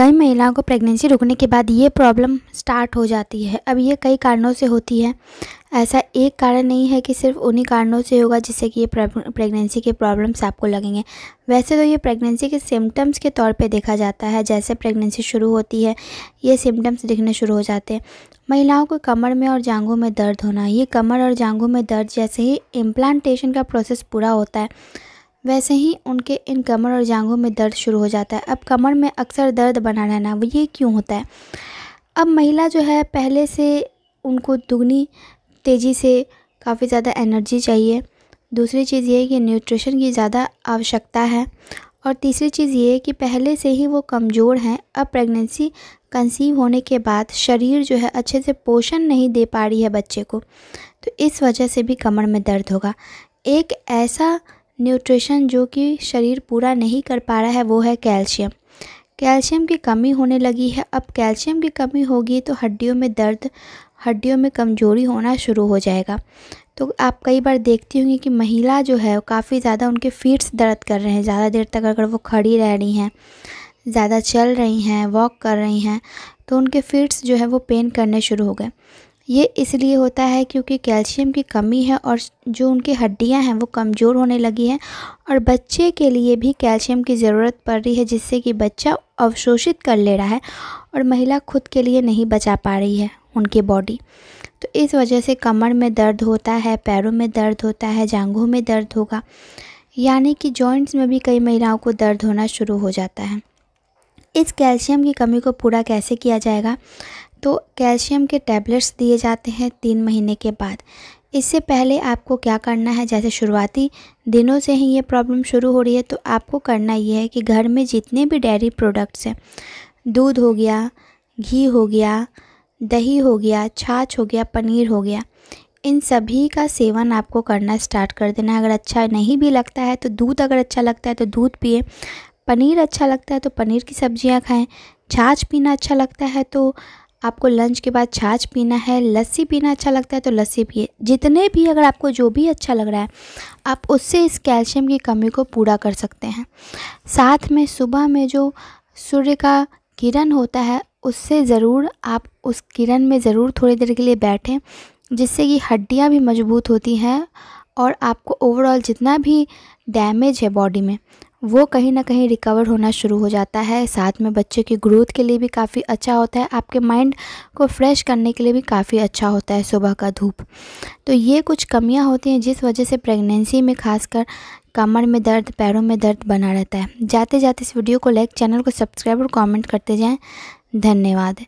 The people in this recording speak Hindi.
कई महिलाओं को प्रेगनेंसी रुकने के बाद ये प्रॉब्लम स्टार्ट हो जाती है अब ये कई कारणों से होती है ऐसा एक कारण नहीं है कि सिर्फ उन्हीं कारणों से होगा जिससे कि ये प्रेगनेंसी के प्रॉब्लम्स आपको लगेंगे वैसे तो ये प्रेगनेंसी के सिम्टम्स के तौर पे देखा जाता है जैसे प्रेगनेंसी शुरू होती है ये सिम्टम्स दिखने शुरू हो जाते हैं महिलाओं को कमर में और जांघों में दर्द होना ये कमर और जांघों में दर्द जैसे ही इम्प्लांटेशन का प्रोसेस पूरा होता है वैसे ही उनके इन कमर और जांघों में दर्द शुरू हो जाता है अब कमर में अक्सर दर्द बना रहना वो ये क्यों होता है अब महिला जो है पहले से उनको दुगनी तेज़ी से काफ़ी ज़्यादा एनर्जी चाहिए दूसरी चीज़ ये है कि न्यूट्रिशन की ज़्यादा आवश्यकता है और तीसरी चीज़ ये है कि पहले से ही वो कमज़ोर हैं अब प्रेगनेंसी कंसीव होने के बाद शरीर जो है अच्छे से पोषण नहीं दे पा रही है बच्चे को तो इस वजह से भी कमर में दर्द होगा एक ऐसा न्यूट्रिशन जो कि शरीर पूरा नहीं कर पा रहा है वो है कैल्शियम कैल्शियम की कमी होने लगी है अब कैल्शियम की कमी होगी तो हड्डियों में दर्द हड्डियों में कमज़ोरी होना शुरू हो जाएगा तो आप कई बार देखती होंगी कि महिला जो है काफ़ी ज़्यादा उनके फीट्स दर्द कर रहे हैं ज़्यादा देर तक अगर वो खड़ी रह रही हैं ज़्यादा चल रही हैं वॉक कर रही हैं तो उनके फीट्स जो है वो पेन करने शुरू हो गए ये इसलिए होता है क्योंकि कैल्शियम की कमी है और जो उनकी हड्डियां हैं वो कमज़ोर होने लगी हैं और बच्चे के लिए भी कैल्शियम की ज़रूरत पड़ रही है जिससे कि बच्चा अवशोषित कर ले रहा है और महिला खुद के लिए नहीं बचा पा रही है उनकी बॉडी तो इस वजह से कमर में दर्द होता है पैरों में दर्द होता है जांघों में दर्द होगा यानी कि जॉइंट्स में भी कई महिलाओं को दर्द होना शुरू हो जाता है इस कैल्शियम की कमी को पूरा कैसे किया जाएगा तो कैल्शियम के टैबलेट्स दिए जाते हैं तीन महीने के बाद इससे पहले आपको क्या करना है जैसे शुरुआती दिनों से ही ये प्रॉब्लम शुरू हो रही है तो आपको करना ये है कि घर में जितने भी डेयरी प्रोडक्ट्स हैं दूध हो गया घी हो गया दही हो गया छाछ हो गया पनीर हो गया इन सभी का सेवन आपको करना स्टार्ट कर देना अगर अच्छा नहीं भी लगता है तो दूध अगर अच्छा लगता है तो दूध पिए पनीर अच्छा लगता है तो पनीर की सब्ज़ियाँ खाएँ छाछ पीना अच्छा लगता है तो आपको लंच के बाद छाछ पीना है लस्सी पीना अच्छा लगता है तो लस्सी पिए जितने भी अगर आपको जो भी अच्छा लग रहा है आप उससे इस कैल्शियम की कमी को पूरा कर सकते हैं साथ में सुबह में जो सूर्य का किरण होता है उससे ज़रूर आप उस किरण में ज़रूर थोड़ी देर के लिए बैठें जिससे कि हड्डियाँ भी मजबूत होती हैं और आपको ओवरऑल जितना भी डैमेज है बॉडी में वो कहीं ना कहीं रिकवर होना शुरू हो जाता है साथ में बच्चे की ग्रोथ के लिए भी काफ़ी अच्छा होता है आपके माइंड को फ्रेश करने के लिए भी काफ़ी अच्छा होता है सुबह का धूप तो ये कुछ कमियां होती हैं जिस वजह से प्रेगनेंसी में खासकर कमर में दर्द पैरों में दर्द बना रहता है जाते जाते इस वीडियो को लाइक चैनल को सब्सक्राइब और कॉमेंट करते जाएँ धन्यवाद